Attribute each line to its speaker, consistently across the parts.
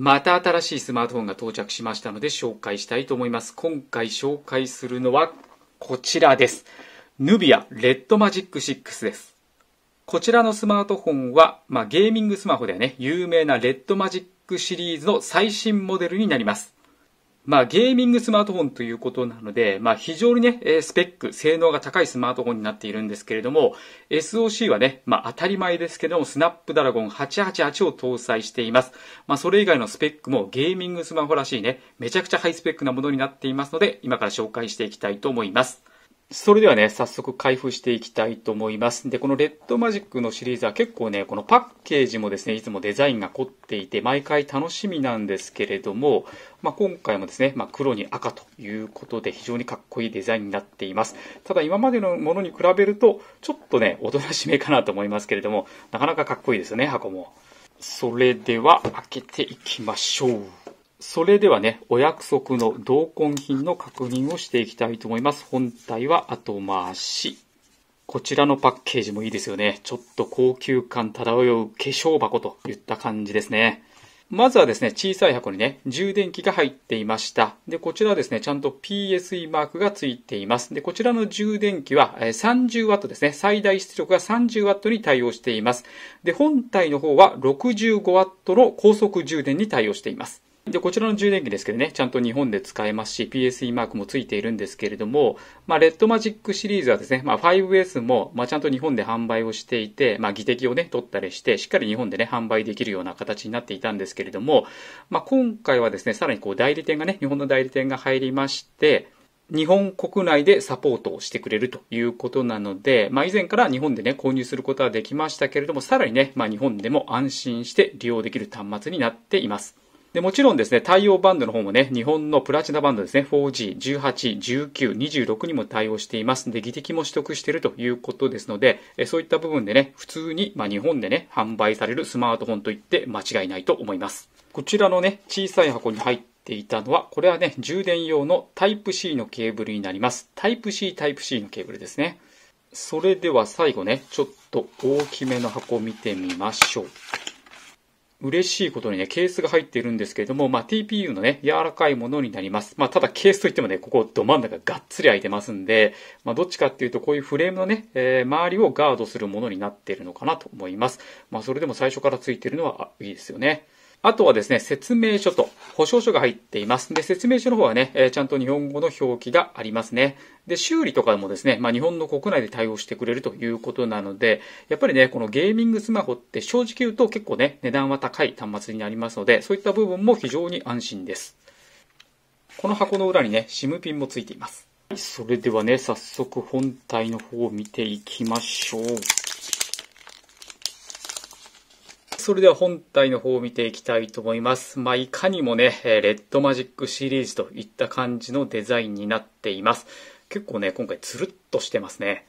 Speaker 1: また新しいスマートフォンが到着しましたので紹介したいと思います。今回紹介するのはこちらです。ヌビアレッドマジック6です。こちらのスマートフォンは、まあ、ゲーミングスマホでね、有名なレッドマジックシリーズの最新モデルになります。まあ、ゲーミングスマートフォンということなので、まあ、非常にね、スペック、性能が高いスマートフォンになっているんですけれども、SOC はね、まあ、当たり前ですけども、スナップドラゴン888を搭載しています。まあ、それ以外のスペックもゲーミングスマホらしいね、めちゃくちゃハイスペックなものになっていますので、今から紹介していきたいと思います。それではね、早速開封していきたいと思います。で、このレッドマジックのシリーズは結構ね、このパッケージもですね、いつもデザインが凝っていて、毎回楽しみなんですけれども、まあ、今回もですね、まあ、黒に赤ということで、非常にかっこいいデザインになっています。ただ、今までのものに比べると、ちょっとね、おとなしめかなと思いますけれども、なかなかかっこいいですよね、箱も。それでは、開けていきましょう。それではね、お約束の同梱品の確認をしていきたいと思います。本体は後回し。こちらのパッケージもいいですよね。ちょっと高級感漂う化粧箱といった感じですね。まずはですね、小さい箱にね、充電器が入っていました。で、こちらはですね、ちゃんと PSE マークがついています。で、こちらの充電器は 30W ですね。最大出力が 30W に対応しています。で、本体の方は 65W の高速充電に対応しています。で、こちらの充電器ですけどね、ちゃんと日本で使えますし、PSE マークもついているんですけれども、まあ、レッドマジックシリーズはですね、まあ、5S も、まあ、ちゃんと日本で販売をしていて、まあ、技的をね、取ったりして、しっかり日本でね、販売できるような形になっていたんですけれども、まあ、今回はですね、さらにこう、代理店がね、日本の代理店が入りまして、日本国内でサポートをしてくれるということなので、まあ以前から日本でね、購入することはできましたけれども、さらにね、まあ日本でも安心して利用できる端末になっています。で、もちろんですね、対応バンドの方もね、日本のプラチナバンドですね、4G、18、19、26にも対応していますんで、技的も取得しているということですので、そういった部分でね、普通に、まあ、日本でね、販売されるスマートフォンといって間違いないと思います。こちらのね、小さい箱に入っていたのは、これはね、充電用の Type-C のケーブルになります。Type-C、Type-C のケーブルですね。それでは最後ね、ちょっと大きめの箱を見てみましょう。嬉しいことにね、ケースが入っているんですけれども、まあ、TPU のね、柔らかいものになります。まあ、ただケースといってもね、ここど真ん中がっつり空いてますんで、まあ、どっちかっていうと、こういうフレームのね、えー、周りをガードするものになっているのかなと思います。まあ、それでも最初からついているのはいいですよね。あとはですね、説明書と保証書が入っています。で、説明書の方はね、えー、ちゃんと日本語の表記がありますね。で、修理とかもですね、まあ、日本の国内で対応してくれるということなので、やっぱりね、このゲーミングスマホって正直言うと結構ね、値段は高い端末になりますので、そういった部分も非常に安心です。この箱の裏にね、SIM ピンもついています。それではね、早速本体の方を見ていきましょう。それでは本体の方を見ていきたいと思います。まあ、いかにもね、レッドマジックシリーズといった感じのデザインになっています。結構ね、今回つるっとしてますね。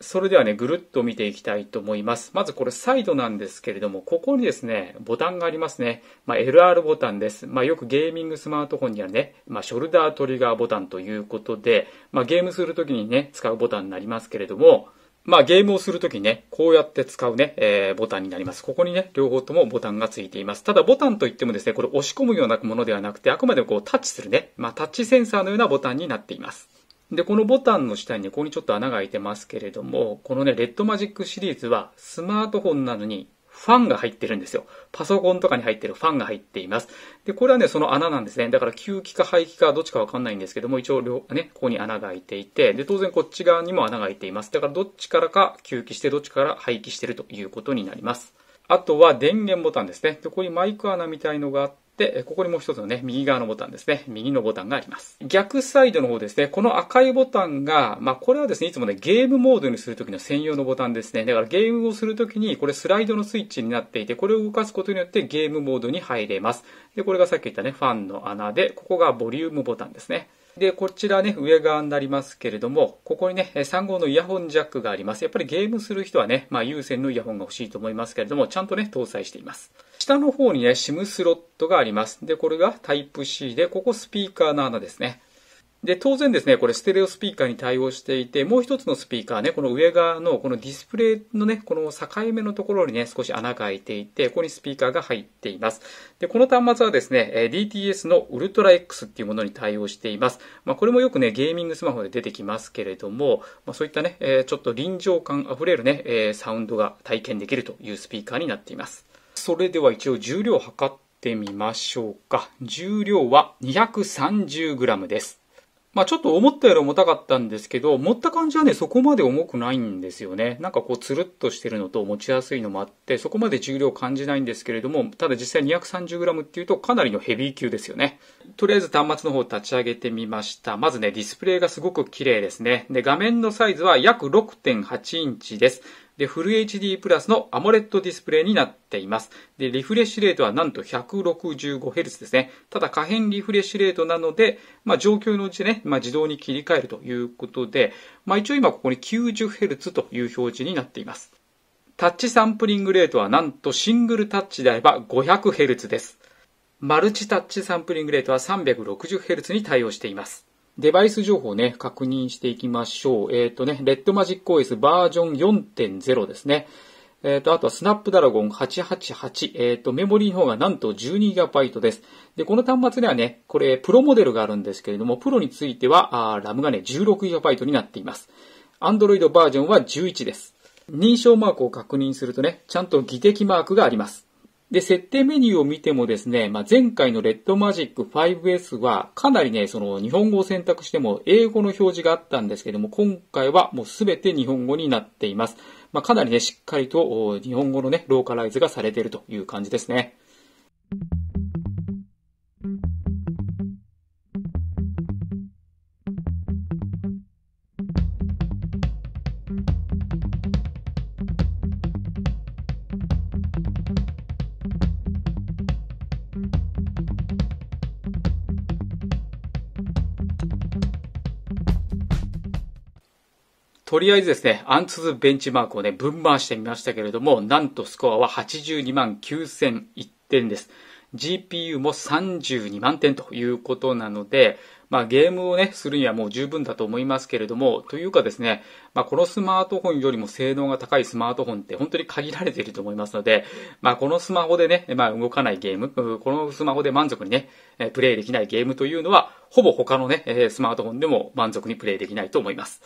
Speaker 1: それではね、ぐるっと見ていきたいと思います。まずこれサイドなんですけれども、ここにですね、ボタンがありますね。まあ、LR ボタンです。まあ、よくゲーミングスマートフォンにはね、まあ、ショルダートリガーボタンということで、まゲームするときにね、使うボタンになりますけれども、まあゲームをするときにね、こうやって使うね、えー、ボタンになります。ここにね、両方ともボタンがついています。ただボタンといってもですね、これ押し込むようなものではなくて、あくまでこうタッチするね、まあタッチセンサーのようなボタンになっています。で、このボタンの下に、ね、ここにちょっと穴が開いてますけれども、このね、レッドマジックシリーズはスマートフォンなのにファンが入ってるんですよ。パソコンとかに入ってるファンが入っています。で、これはね、その穴なんですね。だから、吸気か排気かどっちかわかんないんですけども、一応両、ね、ここに穴が開いていて、で、当然こっち側にも穴が開いています。だから、どっちからか吸気して、どっちから排気してるということになります。あとは電源ボタンですね。で、ここにマイク穴みたいのがあっで、ここにもう一つのね、右側のボタンですね。右のボタンがあります。逆サイドの方ですね。この赤いボタンが、まあ、これはですね、いつもね、ゲームモードにするときの専用のボタンですね。だからゲームをするときに、これスライドのスイッチになっていて、これを動かすことによってゲームモードに入れます。で、これがさっき言ったね、ファンの穴で、ここがボリュームボタンですね。で、こちらね、上側になりますけれども、ここにね、3号のイヤホンジャックがあります。やっぱりゲームする人はね、まあ、有線のイヤホンが欲しいと思いますけれども、ちゃんとね、搭載しています。下の方にね、SIM スロットがあります。で、これがタイプ c で、ここスピーカーの穴ですね。で、当然ですね、これステレオスピーカーに対応していて、もう一つのスピーカーね、この上側のこのディスプレイのね、この境目のところにね、少し穴が開いていて、ここにスピーカーが入っています。で、この端末はですね、DTS のウルトラ X っていうものに対応しています。まあ、これもよくね、ゲーミングスマホで出てきますけれども、まあ、そういったね、えちょっと臨場感あふれるね、えサウンドが体験できるというスピーカーになっています。それでは一応重量を測ってみましょうか。重量は 230g です。まあちょっと思ったより重たかったんですけど、持った感じはね、そこまで重くないんですよね。なんかこう、つるっとしてるのと持ちやすいのもあって、そこまで重量感じないんですけれども、ただ実際 230g っていうとかなりのヘビー級ですよね。とりあえず端末の方立ち上げてみました。まずね、ディスプレイがすごく綺麗ですね。で、画面のサイズは約6.8インチです。で、フル HD プラスのアモレットディスプレイになっています。で、リフレッシュレートはなんと 165Hz ですね。ただ、可変リフレッシュレートなので、まあ、状況のうちね、まあ、自動に切り替えるということで、まあ、一応今ここに 90Hz という表示になっています。タッチサンプリングレートはなんとシングルタッチであれば 500Hz です。マルチタッチサンプリングレートは 360Hz に対応しています。デバイス情報ね、確認していきましょう。えっ、ー、とね、レッドマジック OS バージョン4.0ですね。えっ、ー、と、あとはスナップドラゴン888。えっ、ー、と、メモリーの方がなんと 12GB です。で、この端末にはね、これ、プロモデルがあるんですけれども、プロについては、あラムがね、16GB になっています。Android バージョンは11です。認証マークを確認するとね、ちゃんと技的マークがあります。で、設定メニューを見てもですね、まあ、前回のレッドマジック 5S はかなりね、その日本語を選択しても英語の表示があったんですけども、今回はもうすべて日本語になっています。まあ、かなりね、しっかりと日本語のね、ローカライズがされているという感じですね。とりあえずですね、アンツズベンチマークをね、分回してみましたけれども、なんとスコアは82万9001点です。GPU も32万点ということなので、まあ、ゲームをね、するにはもう十分だと思いますけれども、というかですね、まあ、このスマートフォンよりも性能が高いスマートフォンって本当に限られていると思いますので、まあ、このスマホでね、まあ、動かないゲーム、このスマホで満足にね、プレイできないゲームというのは、ほぼ他のね、スマートフォンでも満足にプレイできないと思います。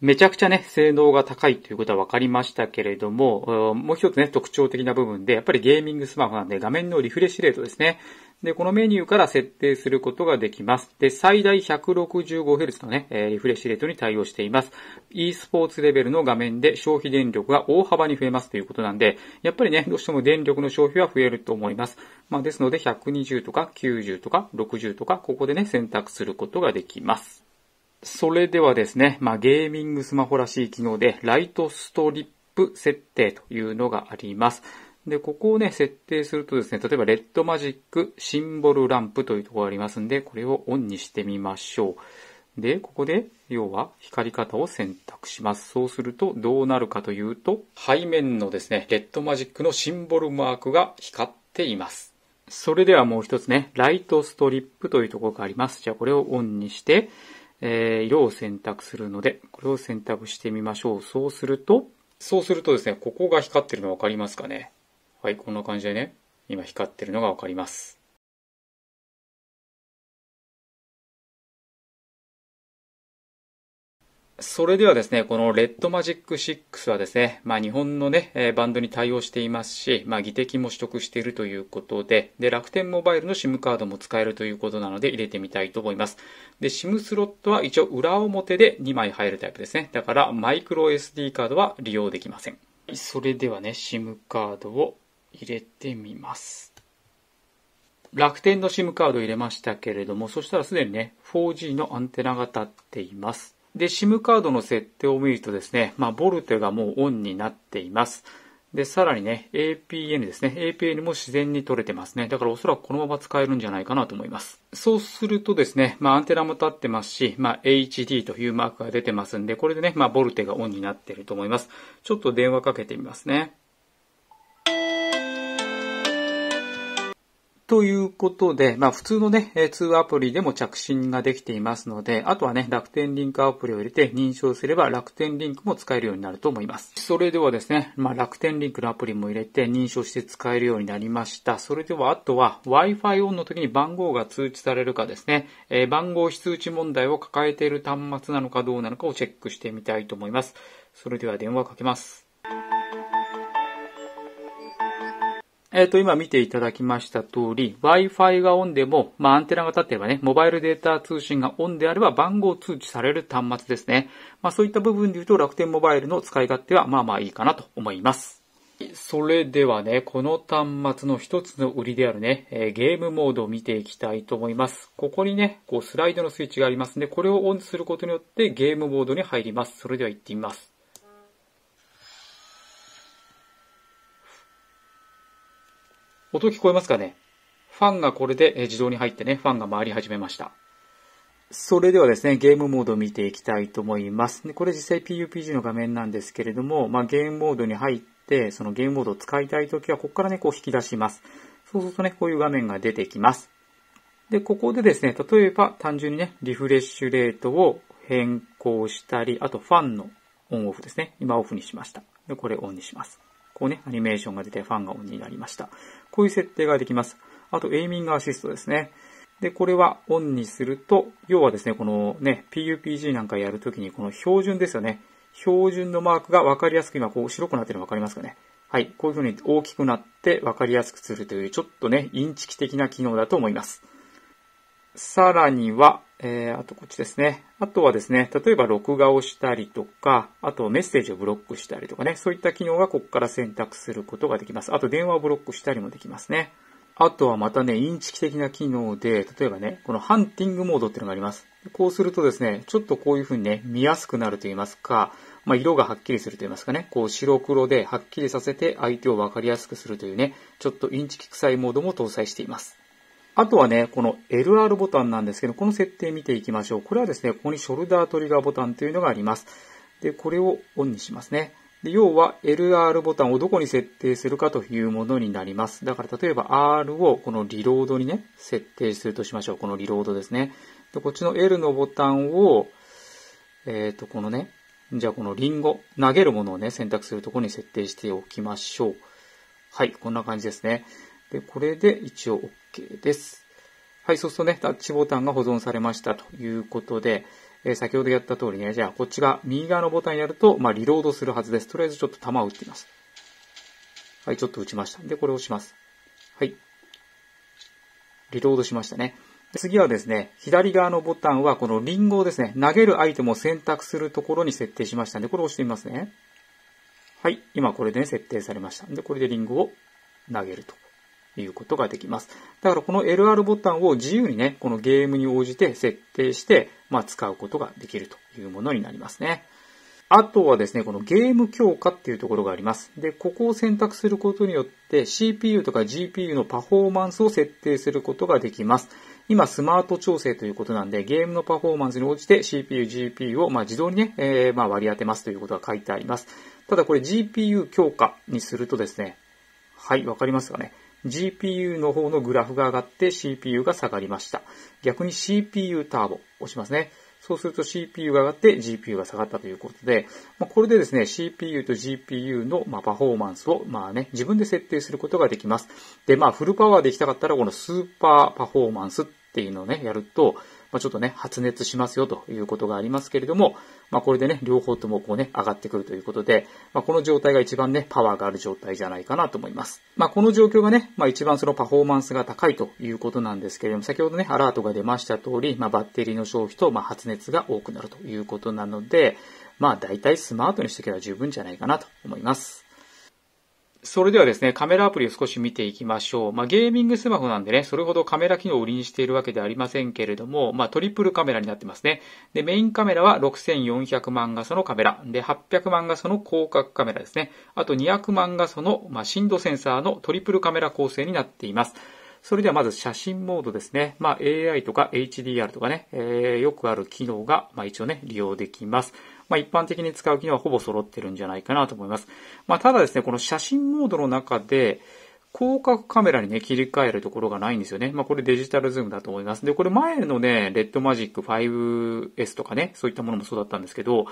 Speaker 1: めちゃくちゃね、性能が高いということは分かりましたけれども、もう一つね、特徴的な部分で、やっぱりゲーミングスマホなんで画面のリフレッシュレートですね。で、このメニューから設定することができます。で、最大 165Hz のね、リフレッシュレートに対応しています。e スポーツレベルの画面で消費電力が大幅に増えますということなんで、やっぱりね、どうしても電力の消費は増えると思います。まあ、ですので、120とか90とか60とか、ここでね、選択することができます。それではですね、まあ、ゲーミングスマホらしい機能で、ライトストリップ設定というのがあります。で、ここをね、設定するとですね、例えば、レッドマジックシンボルランプというところがありますんで、これをオンにしてみましょう。で、ここで、要は、光り方を選択します。そうすると、どうなるかというと、背面のですね、レッドマジックのシンボルマークが光っています。それではもう一つね、ライトストリップというところがあります。じゃあ、これをオンにして、えー、色を選択するので、これを選択してみましょう。そうすると、そうするとですね、ここが光ってるの分かりますかね。はい、こんな感じでね、今光ってるのが分かります。それではですね、このレッドマジック6はですね、まあ日本のね、えー、バンドに対応していますし、まあ技的も取得しているということで、で、楽天モバイルの SIM カードも使えるということなので入れてみたいと思います。で、SIM スロットは一応裏表で2枚入るタイプですね。だからマイクロ SD カードは利用できません。それではね、SIM カードを入れてみます。楽天の SIM カードを入れましたけれども、そしたらすでにね、4G のアンテナが立っています。で、SIM カードの設定を見るとですね、まあ、ボルテがもうオンになっています。で、さらにね、APN ですね。APN も自然に取れてますね。だからおそらくこのまま使えるんじゃないかなと思います。そうするとですね、まあアンテナも立ってますし、まあ HD というマークが出てますんで、これでね、まあボルテがオンになっていると思います。ちょっと電話かけてみますね。ということで、まあ普通のね、通話アプリでも着信ができていますので、あとはね、楽天リンクアプリを入れて認証すれば楽天リンクも使えるようになると思います。それではですね、まあ楽天リンクのアプリも入れて認証して使えるようになりました。それではあとは Wi-Fi オンの時に番号が通知されるかですね、えー、番号非通知問題を抱えている端末なのかどうなのかをチェックしてみたいと思います。それでは電話かけます。えっ、ー、と、今見ていただきました通り、Wi-Fi がオンでも、まあ、アンテナが立ってればね、モバイルデータ通信がオンであれば番号通知される端末ですね。まあ、そういった部分で言うと楽天モバイルの使い勝手はまあまあいいかなと思います。それではね、この端末の一つの売りであるね、えゲームモードを見ていきたいと思います。ここにね、こうスライドのスイッチがありますんで、これをオンすることによってゲームモードに入ります。それでは行ってみます。音聞こえますかねファンがこれで自動に入ってね、ファンが回り始めました。それではですね、ゲームモードを見ていきたいと思います。でこれ実際 PUPG の画面なんですけれども、まあ、ゲームモードに入って、そのゲームモードを使いたいときは、ここからね、こう引き出します。そうするとね、こういう画面が出てきます。で、ここでですね、例えば単純にね、リフレッシュレートを変更したり、あとファンのオンオフですね。今オフにしました。で、これオンにします。こうね、アニメーションが出てファンがオンになりました。こういう設定ができます。あと、エイミングアシストですね。で、これはオンにすると、要はですね、このね、PUPG なんかやるときに、この標準ですよね。標準のマークが分かりやすく、今こう白くなってるの分かりますかね。はい。こういう風に大きくなって分かりやすくするという、ちょっとね、インチキ的な機能だと思います。さらには、えー、あとこっちですね。あとはですね、例えば録画をしたりとか、あとメッセージをブロックしたりとかね、そういった機能がここから選択することができます。あと電話をブロックしたりもできますね。あとはまたね、インチキ的な機能で、例えばね、このハンティングモードっていうのがあります。こうするとですね、ちょっとこういう風にね、見やすくなると言いますか、まあ、色がはっきりすると言いますかね、こう白黒ではっきりさせて相手をわかりやすくするというね、ちょっとインチキ臭いモードも搭載しています。あとはね、この LR ボタンなんですけど、この設定見ていきましょう。これはですね、ここにショルダートリガーボタンというのがあります。で、これをオンにしますね。で要は LR ボタンをどこに設定するかというものになります。だから例えば R をこのリロードにね、設定するとしましょう。このリロードですね。で、こっちの L のボタンを、えっ、ー、と、このね、じゃあこのリンゴ、投げるものをね、選択するところに設定しておきましょう。はい、こんな感じですね。で、これで一応 OK です。はい、そうするとね、タッチボタンが保存されましたということで、えー、先ほどやった通りね、じゃあこっちが右側のボタンやると、まあ、リロードするはずです。とりあえずちょっと弾を打ってみます。はい、ちょっと打ちました。で、これを押します。はい。リロードしましたね。次はですね、左側のボタンはこのリンゴをですね、投げるアイテムを選択するところに設定しましたんで、これを押してみますね。はい、今これで、ね、設定されました。で、これでリンゴを投げると。いうことができます。だからこの LR ボタンを自由にね、このゲームに応じて設定して、まあ、使うことができるというものになりますね。あとはですね、このゲーム強化っていうところがあります。で、ここを選択することによって CPU とか GPU のパフォーマンスを設定することができます。今スマート調整ということなんで、ゲームのパフォーマンスに応じて CPU、GPU をま自動にね、えー、ま割り当てますということが書いてあります。ただこれ GPU 強化にするとですね、はい、わかりますかね。GPU の方のグラフが上がって CPU が下がりました。逆に CPU ターボ押しますね。そうすると CPU が上がって GPU が下がったということで、まこれでですね、CPU と GPU のまパフォーマンスをまあね、自分で設定することができます。で、まあフルパワーできたかったらこのスーパーパフォーマンスっていうのをね、やると、まあ、ちょっとね、発熱しますよということがありますけれども、まあ、これでね、両方ともこうね、上がってくるということで、まあ、この状態が一番ね、パワーがある状態じゃないかなと思います。まあ、この状況がね、まあ、一番そのパフォーマンスが高いということなんですけれども、先ほどね、アラートが出ました通り、まあ、バッテリーの消費と、まあ、発熱が多くなるということなので、まあ、大体スマートにしておけば十分じゃないかなと思います。それではですね、カメラアプリを少し見ていきましょう。まあ、ゲーミングスマホなんでね、それほどカメラ機能を売りにしているわけではありませんけれども、まあ、トリプルカメラになってますね。で、メインカメラは6400万画素のカメラ。で、800万画素の広角カメラですね。あと200万画素の、まあ、振動センサーのトリプルカメラ構成になっています。それではまず写真モードですね。まあ、AI とか HDR とかね、えー、よくある機能が、まあ、一応ね、利用できます。まあ、一般的に使う機能はほぼ揃ってるんじゃないかなと思います。まあ、ただですね、この写真モードの中で、広角カメラにね、切り替えるところがないんですよね。まあ、これデジタルズームだと思います。で、これ前のね、レッドマジック 5S とかね、そういったものもそうだったんですけど、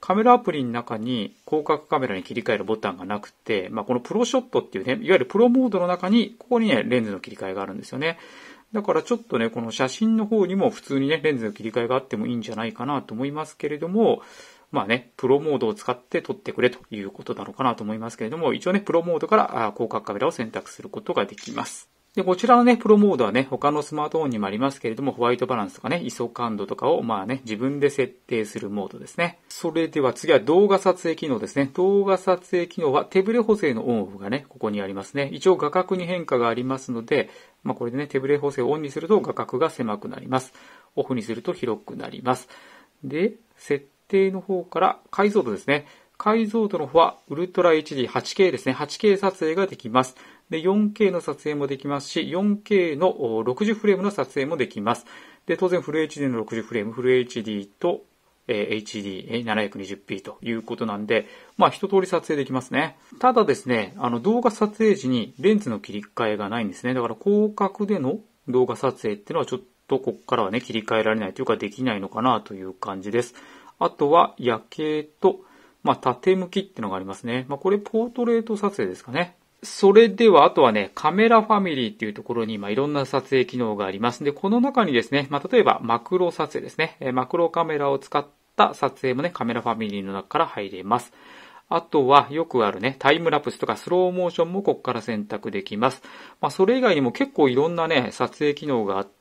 Speaker 1: カメラアプリの中に広角カメラに切り替えるボタンがなくて、まあ、このプロショットっていうね、いわゆるプロモードの中に、ここにね、レンズの切り替えがあるんですよね。だからちょっとね、この写真の方にも普通にね、レンズの切り替えがあってもいいんじゃないかなと思いますけれども、まあね、プロモードを使って撮ってくれということなのかなと思いますけれども、一応ね、プロモードから広角カメラを選択することができます。で、こちらのね、プロモードはね、他のスマートフォンにもありますけれども、ホワイトバランスとかね、ISO 感度とかを、まあね、自分で設定するモードですね。それでは次は動画撮影機能ですね。動画撮影機能は手ブレ補正のオンオフがね、ここにありますね。一応画角に変化がありますので、まあこれでね、手ブレ補正をオンにすると画角が狭くなります。オフにすると広くなります。で、設定の方から解像度ですね。解像度の方はウルトラ HD、8K ですね。8K 撮影ができます。で、4K の撮影もできますし、4K の60フレームの撮影もできます。で、当然フル HD の60フレーム、フル HD と、え HD720p ということなんで、まあ一通り撮影できますね。ただですね、あの動画撮影時にレンズの切り替えがないんですね。だから広角での動画撮影っていうのはちょっとここからはね、切り替えられないというかできないのかなという感じです。あとは夜景と、まあ、縦向きってのがありますね。まあ、これポートレート撮影ですかね。それでは、あとはね、カメラファミリーっていうところに、まあ、いろんな撮影機能があります。で、この中にですね、まあ、例えば、マクロ撮影ですね。えマクロカメラを使った撮影もね、カメラファミリーの中から入れます。あとは、よくあるね、タイムラプスとかスローモーションもここから選択できます。まあ、それ以外にも結構いろんなね、撮影機能があって、、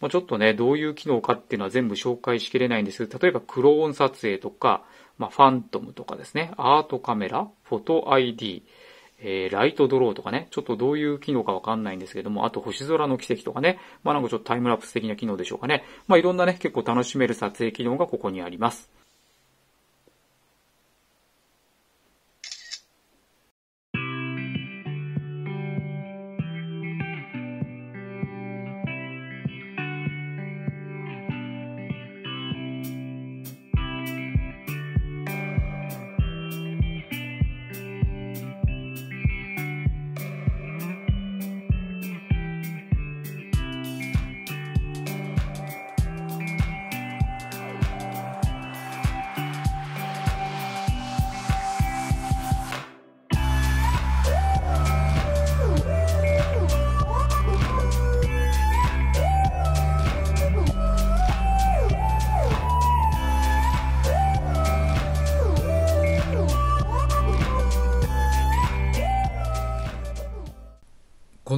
Speaker 1: まあ、ちょっとね、どういう機能かっていうのは全部紹介しきれないんですけど、例えばクローン撮影とか、まあ、ファントムとかですね、アートカメラ、フォト ID、えー、ライトドローとかね、ちょっとどういう機能かわかんないんですけども、あと星空の奇跡とかね、まあなんかちょっとタイムラプス的な機能でしょうかね。まあいろんなね、結構楽しめる撮影機能がここにあります。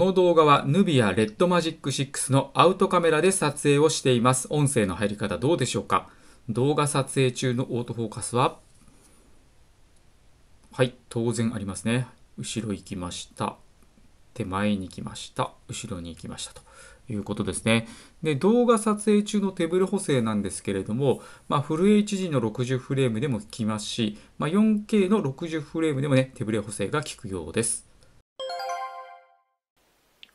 Speaker 1: の動画はヌビアレッドマジック6のアウトカメラで撮影をしています。音声の入り方どうでしょうか動画撮影中のオートフォーカスははい、当然ありますね。後ろ行きました。手前に行きました。後ろに行きました。ということですね。で、動画撮影中の手ブレ補正なんですけれども、まあ、フル HD の60フレームでも効きますし、まあ、4K の60フレームでもね、手ブレ補正が効くようです。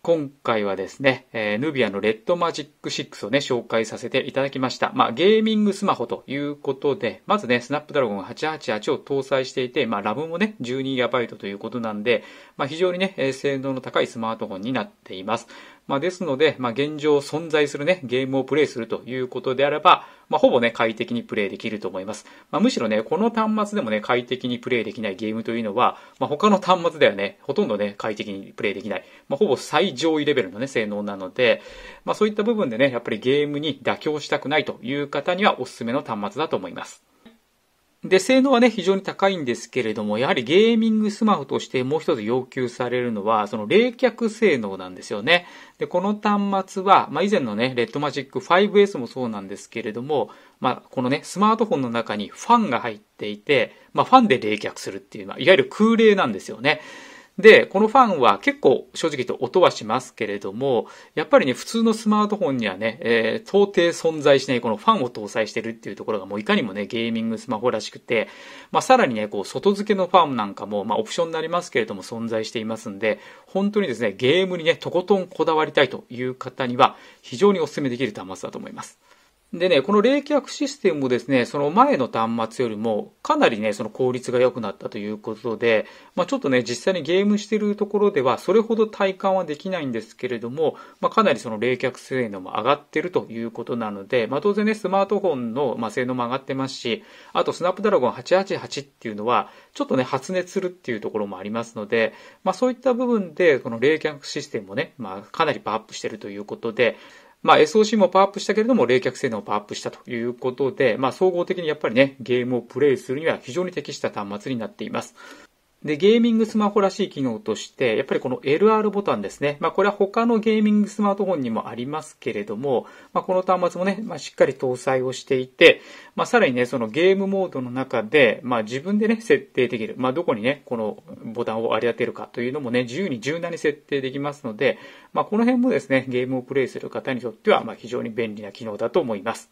Speaker 1: 今回はですね、えー、ヌビアのレッドマジック6をね、紹介させていただきました。まあ、ゲーミングスマホということで、まずね、スナップドラゴン888を搭載していて、まあ、ラムもね、12GB ということなんで、まあ、非常にね、性能の高いスマートフォンになっています。まあ、ですので、まあ、現状存在するね、ゲームをプレイするということであれば、まあ、ほぼね、快適にプレイできると思います。まあ、むしろね、この端末でもね、快適にプレイできないゲームというのは、まあ、他の端末ではね、ほとんどね、快適にプレイできない、まあ、ほぼ最上位レベルのね、性能なので、まあ、そういった部分でね、やっぱりゲームに妥協したくないという方にはおすすめの端末だと思います。で、性能はね、非常に高いんですけれども、やはりゲーミングスマホとしてもう一つ要求されるのは、その冷却性能なんですよね。で、この端末は、まあ、以前のね、レッドマジック 5S もそうなんですけれども、まあ、このね、スマートフォンの中にファンが入っていて、まあ、ファンで冷却するっていう、まあ、いわゆる空冷なんですよね。で、このファンは結構正直と音はしますけれども、やっぱりね、普通のスマートフォンにはね、えー、到底存在しないこのファンを搭載してるっていうところがもういかにもね、ゲーミングスマホらしくて、まあさらにね、こう、外付けのファンなんかも、まあオプションになりますけれども存在していますんで、本当にですね、ゲームにね、とことんこだわりたいという方には、非常にお勧めできる端末だと思います。でね、この冷却システムもですね、その前の端末よりもかなりね、その効率が良くなったということで、まあ、ちょっとね、実際にゲームしてるところではそれほど体感はできないんですけれども、まあ、かなりその冷却性能も上がってるということなので、まあ、当然ね、スマートフォンのま性能も上がってますし、あとスナップドラゴン888っていうのは、ちょっとね、発熱するっていうところもありますので、まそういった部分で、この冷却システムもね、まかなりパワーアップしてるということで、まあ、SOC もパワーアップしたけれども、冷却性能もパワーアップしたということで、まあ、総合的にやっぱりね、ゲームをプレイするには非常に適した端末になっています。で、ゲーミングスマホらしい機能として、やっぱりこの LR ボタンですね。まあ、これは他のゲーミングスマートフォンにもありますけれども、まあ、この端末もね、まあ、しっかり搭載をしていて、まあ、さらにね、そのゲームモードの中で、まあ、自分でね、設定できる。まあ、どこにね、このボタンをあり当てるかというのもね、自由に柔軟に設定できますので、まあ、この辺もですね、ゲームをプレイする方にとっては、まあ、非常に便利な機能だと思います。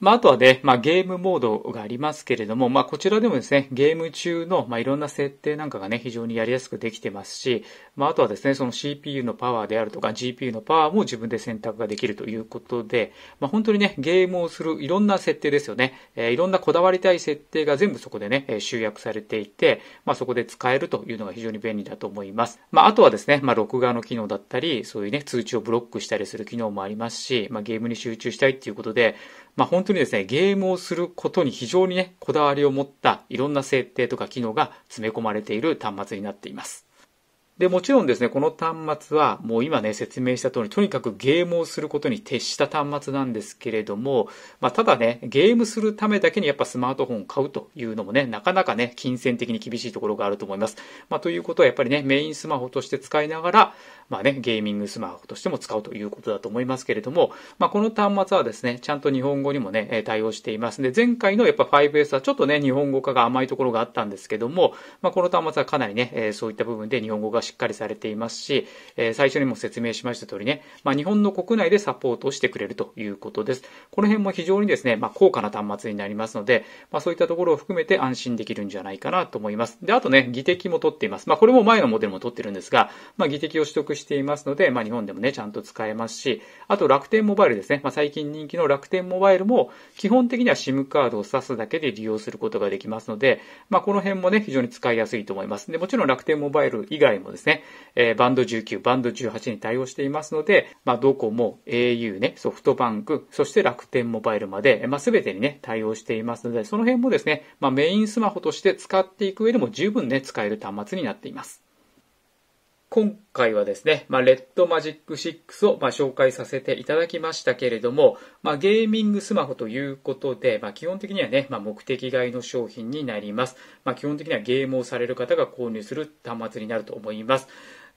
Speaker 1: まあ、あとはね、まあ、ゲームモードがありますけれども、まあ、こちらでもですね、ゲーム中の、まあ、いろんな設定なんかがね、非常にやりやすくできてますし、まあ、あとはですね、その CPU のパワーであるとか、GPU のパワーも自分で選択ができるということで、まあ、本当にね、ゲームをするいろんな設定ですよね、えー、いろんなこだわりたい設定が全部そこでね、集約されていて、まあ、そこで使えるというのが非常に便利だと思います。まあ、あとはですね、まあ、録画の機能だったり、そういうね、通知をブロックしたりする機能もありますし、まあ、ゲームに集中したいっていうことで、まあ、本当当にですね、ゲームをすることに非常にね、こだわりを持ったいろんな設定とか機能が詰め込まれている端末になっています。で、もちろんですね、この端末は、もう今ね、説明した通り、とにかくゲームをすることに徹した端末なんですけれども、まあ、ただね、ゲームするためだけにやっぱスマートフォンを買うというのもね、なかなかね、金銭的に厳しいところがあると思います。まあ、ということはやっぱりね、メインスマホとして使いながら、まあね、ゲーミングスマホとしても使うということだと思いますけれども、まあ、この端末はですね、ちゃんと日本語にもね、対応しています。で、前回のやっぱ 5S はちょっとね、日本語化が甘いところがあったんですけども、まあ、この端末はかなりね、そういった部分で日本語がししっかりされていますし、え最初にも説明しました通りね、まあ、日本の国内でサポートをしてくれるということです。この辺も非常にですね、まあ、高価な端末になりますので、まあ、そういったところを含めて安心できるんじゃないかなと思います。で、あとね、技的も取っています。まあ、これも前のモデルも取ってるんですが、まあ、技的を取得していますので、まあ、日本でもね、ちゃんと使えますし、あと楽天モバイルですね。まあ、最近人気の楽天モバイルも、基本的には SIM カードを挿すだけで利用することができますので、まあ、この辺もね、非常に使いやすいと思います。で、もちろん楽天モバイル以外もですねですね、えー、バンド19、バンド18に対応していますので、まあ、もコモ、au ね、ソフトバンク、そして楽天モバイルまで、まあ、すべてにね、対応していますので、その辺もですね、まあ、メインスマホとして使っていく上でも十分ね、使える端末になっています。今回はですね、まあ、レッドマジック6をま紹介させていただきましたけれども、まあ、ゲーミングスマホということで、まあ、基本的にはね、ま目的外の商品になります。ま基本的にはゲームをされる方が購入する端末になると思います。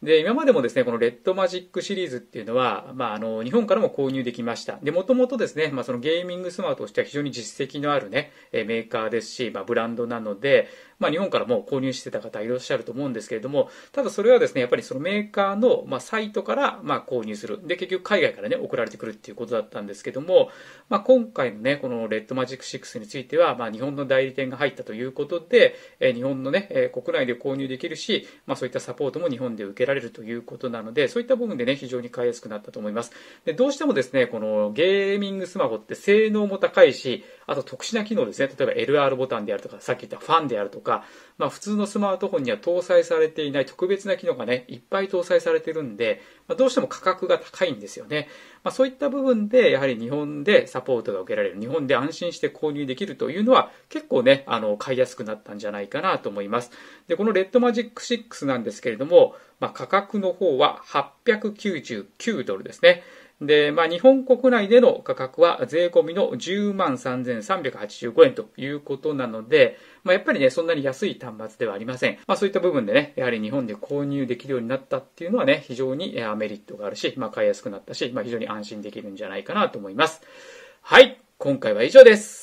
Speaker 1: で、今までもですね、このレッドマジックシリーズっていうのは、まあ、あの、日本からも購入できました。で、もともとですね、まあ、そのゲーミングスマホとしては非常に実績のあるね、メーカーですし、まあ、ブランドなので、まあ、日本からも購入してた方いらっしゃると思うんですけれども、ただそれはですね、やっぱりそのメーカーの、まサイトから、ま購入する。で、結局海外からね、送られてくるっていうことだったんですけども、まあ、今回のね、このレッドマジック6については、ま日本の代理店が入ったということで、え日本のね、え国内で購入できるし、まあ、そういったサポートも日本で受けられるということなので、そういった部分でね、非常に買いやすくなったと思います。で、どうしてもですね、このゲーミングスマホって性能も高いし、あと特殊な機能ですね、例えば LR ボタンであるとか、さっき言ったファンであるとか、か、まあ、普通のスマートフォンには搭載されていない特別な機能がね、いっぱい搭載されてるんで、まあ、どうしても価格が高いんですよね。まあ、そういった部分で、やはり日本でサポートが受けられる、日本で安心して購入できるというのは、結構ね、あの、買いやすくなったんじゃないかなと思います。で、このレッドマジック6なんですけれども、まあ、価格の方は899ドルですね。で、まあ、日本国内での価格は税込みの10万3385円ということなので、まあ、やっぱりね、そんなに安い端末ではありません。まあ、そういった部分でね、やはり日本で購入できるようになったっていうのはね、非常にメリットがあるし、まあ、買いやすくなったし、まあ、非常に安心できるんじゃないかなと思います。はい、今回は以上です。